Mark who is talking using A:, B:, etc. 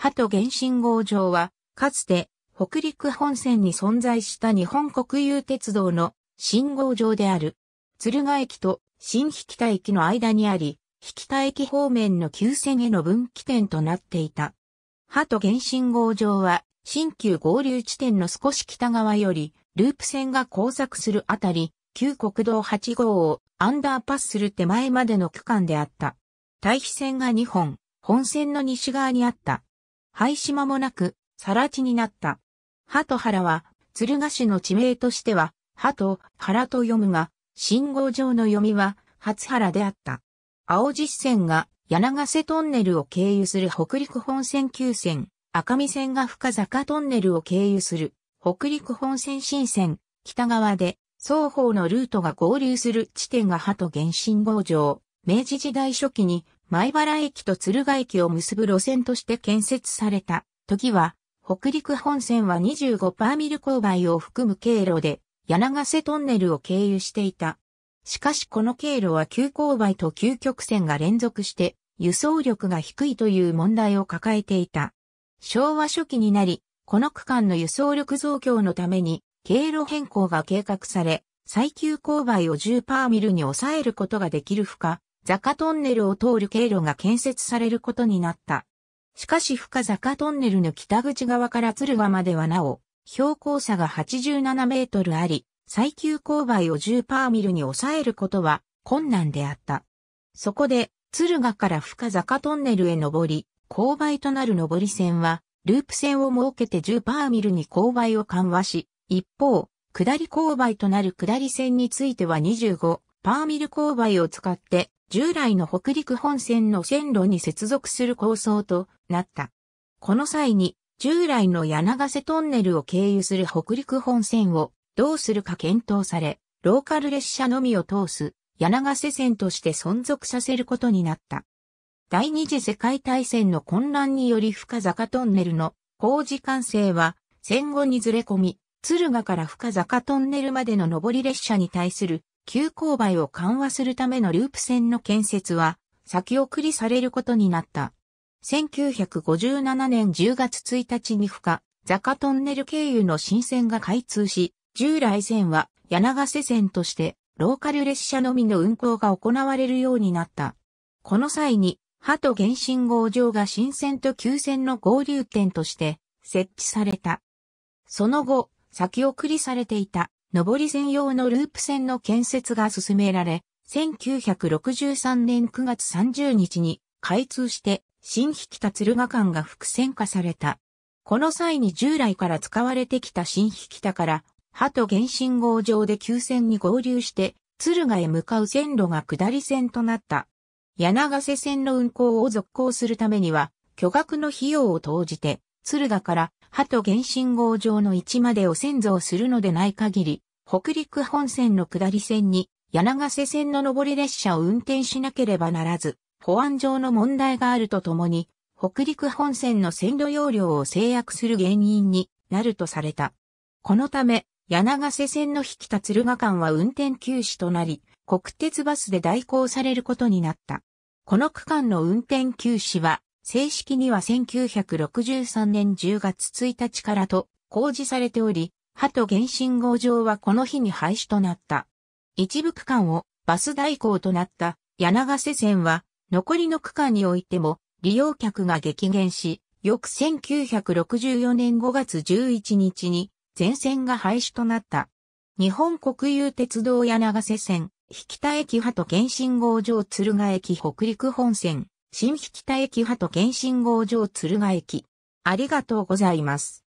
A: 鳩原信号場は、かつて北陸本線に存在した日本国有鉄道の信号場である。敦賀駅と新引田駅の間にあり、引田駅方面の急線への分岐点となっていた。鳩原信号場は、新旧合流地点の少し北側より、ループ線が交錯するあたり、旧国道8号をアンダーパスする手前までの区間であった。対比線が2本、本線の西側にあった。廃止間もなく、更地になった。鳩原は、鶴ヶ市の地名としては、鳩、原と読むが、信号上の読みは、初原であった。青実線が、柳瀬トンネルを経由する北陸本線急線、赤見線が深坂トンネルを経由する、北陸本線新線、北側で、双方のルートが合流する地点が鳩原信号上、明治時代初期に前原駅と鶴ヶ駅を結ぶ路線として建設された。時は、北陸本線は25%ミル勾配を含む経路で、柳瀬トンネルを経由していた。しかしこの経路は急勾配と急曲線が連続して、輸送力が低いという問題を抱えていた。昭和初期になり、この区間の輸送力増強のために、経路変更が計画され、最急勾配を10パーミルに抑えることができる負荷、ザカトンネルを通る経路が建設されることになった。しかし深坂トンネルの北口側から鶴ヶまではなお、標高差が87メートルあり、最急勾配を10パーミルに抑えることは困難であった。そこで、鶴ヶから深坂トンネルへ上り、勾配となる上り線は、ループ線を設けて10パーミルに勾配を緩和し、一方、下り勾配となる下り線については25パーミル勾配を使って従来の北陸本線の線路に接続する構想となった。この際に、従来の柳瀬トンネルを経由する北陸本線をどうするか検討され、ローカル列車のみを通す柳瀬線として存続させることになった。第二次世界大戦の混乱により深坂トンネルの工事完成は戦後にずれ込み、敦賀から深坂トンネルまでの上り列車に対する急勾配を緩和するためのループ線の建設は先送りされることになった。1957年10月1日に付加、ザカトンネル経由の新線が開通し、従来線は柳瀬線としてローカル列車のみの運行が行われるようになった。この際に、波と原信号場が新線と旧線の合流点として設置された。その後、先送りされていた上り専用のループ線の建設が進められ、1963年9月30日に開通して新引田鶴ヶ間が複線化された。この際に従来から使われてきた新引田から、鳩原信号上で急線に合流して、敦賀へ向かう線路が下り線となった。柳瀬線の運行を続行するためには、巨額の費用を投じて、敦賀から鳩と原信号上の位置までを先導するのでない限り、北陸本線の下り線に柳瀬線の上り列車を運転しなければならず、保安上の問題があるとともに、北陸本線の線路容量を制約する原因になるとされた。このため、柳瀬線の引きつ鶴ヶ間は運転休止となり、国鉄バスで代行されることになった。この区間の運転休止は、正式には1963年10月1日からと公示されており、鳩原信号場はこの日に廃止となった。一部区間をバス代行となった柳瀬線は残りの区間においても利用客が激減し、翌1964年5月11日に全線が廃止となった。日本国有鉄道柳瀬線、引田駅鳩原信号場敦賀駅北陸本線、新引田駅派と県信号場鶴ヶ駅。ありがとうございます。